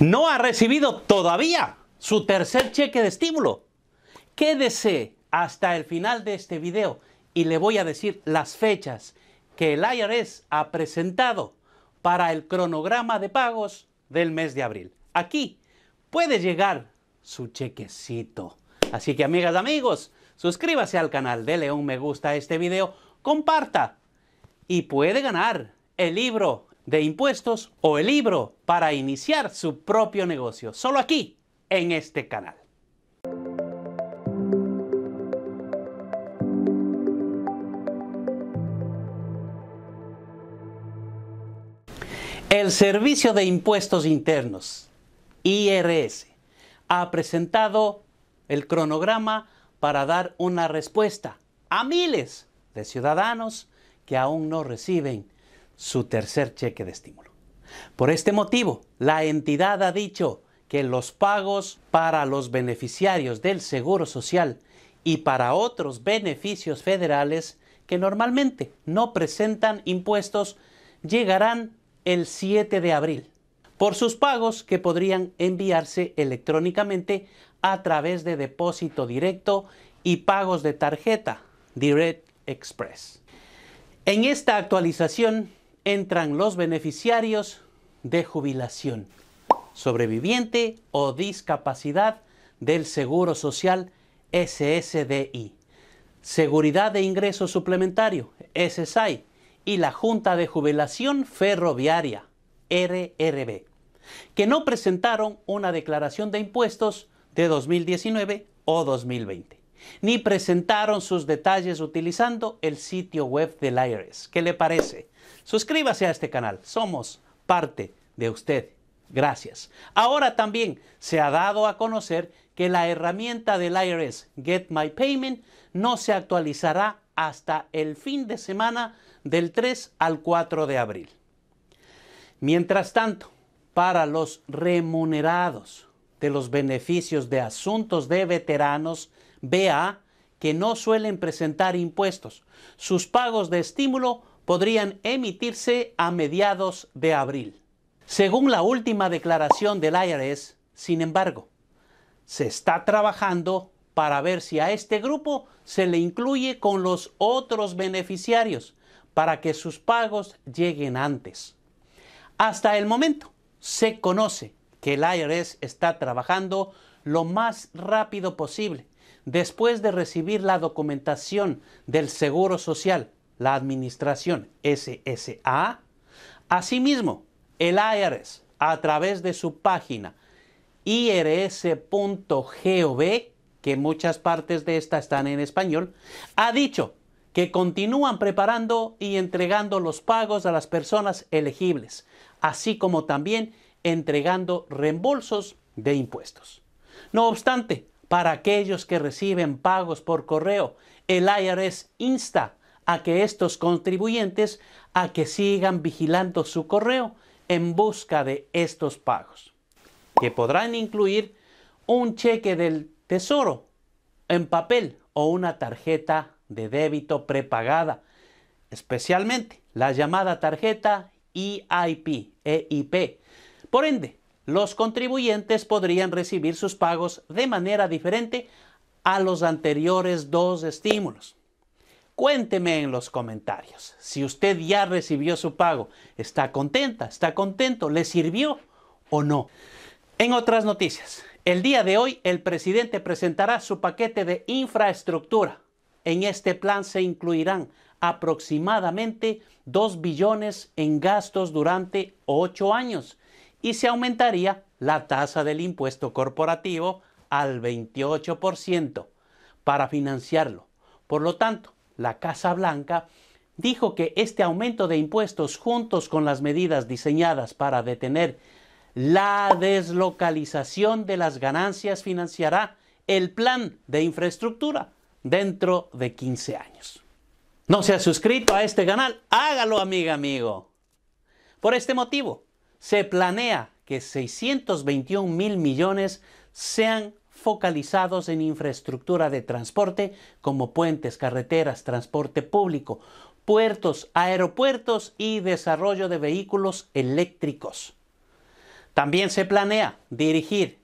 no ha recibido todavía su tercer cheque de estímulo. Quédese hasta el final de este video y le voy a decir las fechas que el IRS ha presentado para el cronograma de pagos del mes de abril. Aquí puede llegar su chequecito. Así que amigas, amigos, suscríbase al canal, de león me gusta este video, comparta y puede ganar el libro de impuestos o el libro para iniciar su propio negocio, solo aquí, en este canal. El Servicio de Impuestos Internos, IRS, ha presentado el cronograma para dar una respuesta a miles de ciudadanos que aún no reciben su tercer cheque de estímulo. Por este motivo, la entidad ha dicho que los pagos para los beneficiarios del Seguro Social y para otros beneficios federales que normalmente no presentan impuestos llegarán el 7 de abril por sus pagos que podrían enviarse electrónicamente a través de depósito directo y pagos de tarjeta Direct Express. En esta actualización entran los beneficiarios de jubilación, sobreviviente o discapacidad del Seguro Social SSDI, Seguridad de Ingreso Suplementario SSI y la Junta de Jubilación Ferroviaria RRB, que no presentaron una declaración de impuestos de 2019 o 2020, ni presentaron sus detalles utilizando el sitio web del IRS. ¿Qué le parece? Suscríbase a este canal. Somos parte de usted. Gracias. Ahora también se ha dado a conocer que la herramienta del IRS Get My Payment no se actualizará hasta el fin de semana del 3 al 4 de abril. Mientras tanto, para los remunerados de los beneficios de asuntos de veteranos, vea que no suelen presentar impuestos, sus pagos de estímulo podrían emitirse a mediados de abril. Según la última declaración del IRS, sin embargo, se está trabajando para ver si a este grupo se le incluye con los otros beneficiarios para que sus pagos lleguen antes. Hasta el momento se conoce que el IRS está trabajando lo más rápido posible después de recibir la documentación del Seguro Social la Administración SSA. Asimismo, el IRS, a través de su página irs.gov, que muchas partes de esta están en español, ha dicho que continúan preparando y entregando los pagos a las personas elegibles, así como también entregando reembolsos de impuestos. No obstante, para aquellos que reciben pagos por correo, el IRS insta a que estos contribuyentes a que sigan vigilando su correo en busca de estos pagos, que podrán incluir un cheque del tesoro en papel o una tarjeta de débito prepagada, especialmente la llamada tarjeta EIP, EIP. Por ende, los contribuyentes podrían recibir sus pagos de manera diferente a los anteriores dos estímulos. Cuénteme en los comentarios si usted ya recibió su pago. ¿Está contenta? ¿Está contento? ¿Le sirvió o no? En otras noticias, el día de hoy el presidente presentará su paquete de infraestructura. En este plan se incluirán aproximadamente 2 billones en gastos durante 8 años y se aumentaría la tasa del impuesto corporativo al 28% para financiarlo. Por lo tanto, la Casa Blanca, dijo que este aumento de impuestos juntos con las medidas diseñadas para detener la deslocalización de las ganancias financiará el plan de infraestructura dentro de 15 años. ¿No se ha suscrito a este canal? Hágalo, amiga, amigo. Por este motivo, se planea que 621 mil millones sean focalizados en infraestructura de transporte como puentes, carreteras, transporte público, puertos, aeropuertos y desarrollo de vehículos eléctricos. También se planea dirigir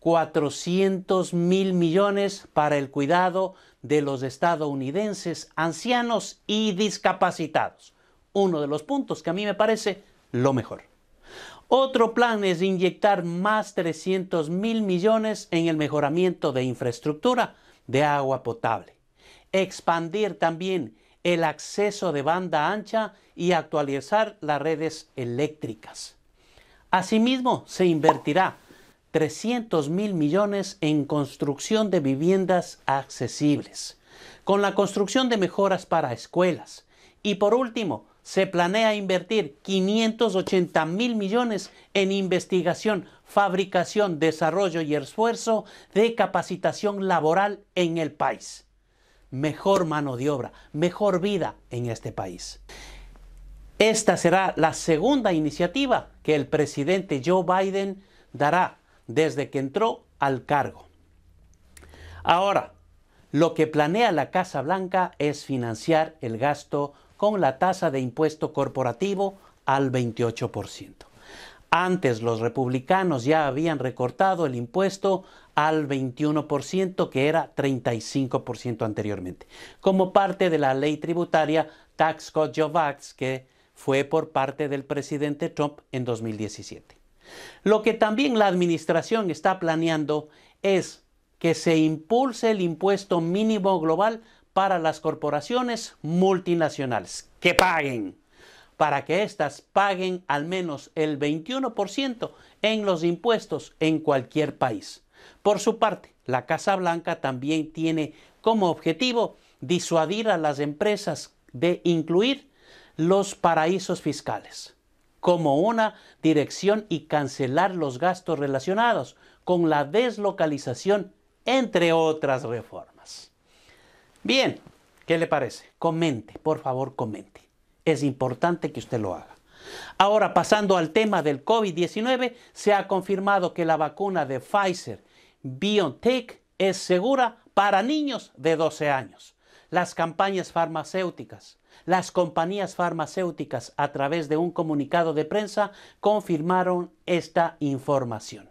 400 mil millones para el cuidado de los estadounidenses ancianos y discapacitados. Uno de los puntos que a mí me parece lo mejor. Otro plan es inyectar más 300 mil millones en el mejoramiento de infraestructura de agua potable. Expandir también el acceso de banda ancha y actualizar las redes eléctricas. Asimismo, se invertirá 300 mil millones en construcción de viviendas accesibles, con la construcción de mejoras para escuelas. Y por último, se planea invertir 580 mil millones en investigación, fabricación, desarrollo y esfuerzo de capacitación laboral en el país. Mejor mano de obra, mejor vida en este país. Esta será la segunda iniciativa que el presidente Joe Biden dará desde que entró al cargo. Ahora, lo que planea la Casa Blanca es financiar el gasto con la tasa de impuesto corporativo al 28%. Antes los republicanos ya habían recortado el impuesto al 21%, que era 35% anteriormente, como parte de la ley tributaria Tax Code Job Act, que fue por parte del presidente Trump en 2017. Lo que también la administración está planeando es que se impulse el impuesto mínimo global para las corporaciones multinacionales, que paguen, para que éstas paguen al menos el 21% en los impuestos en cualquier país. Por su parte, la Casa Blanca también tiene como objetivo disuadir a las empresas de incluir los paraísos fiscales como una dirección y cancelar los gastos relacionados con la deslocalización, entre otras reformas. Bien, ¿qué le parece? Comente, por favor, comente. Es importante que usted lo haga. Ahora, pasando al tema del COVID-19, se ha confirmado que la vacuna de Pfizer BioNTech es segura para niños de 12 años. Las campañas farmacéuticas, las compañías farmacéuticas a través de un comunicado de prensa confirmaron esta información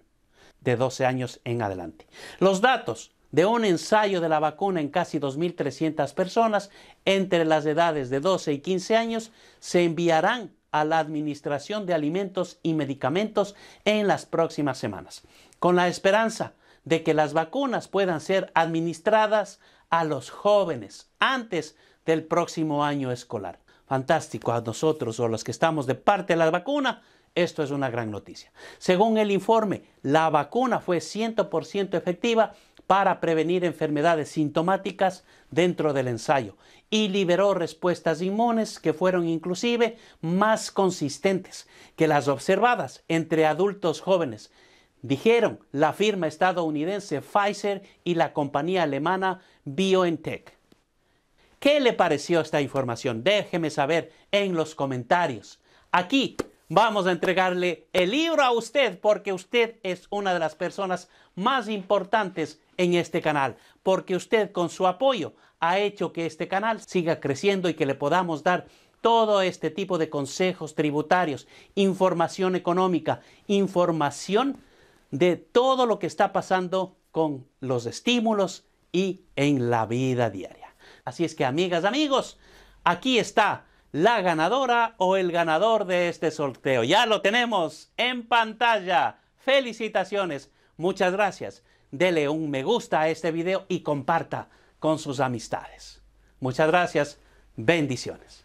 de 12 años en adelante. Los datos de un ensayo de la vacuna en casi 2.300 personas entre las edades de 12 y 15 años se enviarán a la Administración de Alimentos y Medicamentos en las próximas semanas, con la esperanza de que las vacunas puedan ser administradas a los jóvenes antes del próximo año escolar. Fantástico a nosotros o a los que estamos de parte de la vacuna. Esto es una gran noticia. Según el informe, la vacuna fue 100% efectiva para prevenir enfermedades sintomáticas dentro del ensayo y liberó respuestas inmunes que fueron inclusive más consistentes que las observadas entre adultos jóvenes, dijeron la firma estadounidense Pfizer y la compañía alemana BioNTech. ¿Qué le pareció esta información? Déjeme saber en los comentarios. Aquí vamos a entregarle el libro a usted porque usted es una de las personas más importantes en este canal, porque usted con su apoyo ha hecho que este canal siga creciendo y que le podamos dar todo este tipo de consejos tributarios, información económica, información de todo lo que está pasando con los estímulos y en la vida diaria. Así es que amigas, amigos, aquí está la ganadora o el ganador de este sorteo. Ya lo tenemos en pantalla. Felicitaciones. Muchas gracias. Dele un me gusta a este video y comparta con sus amistades. Muchas gracias. Bendiciones.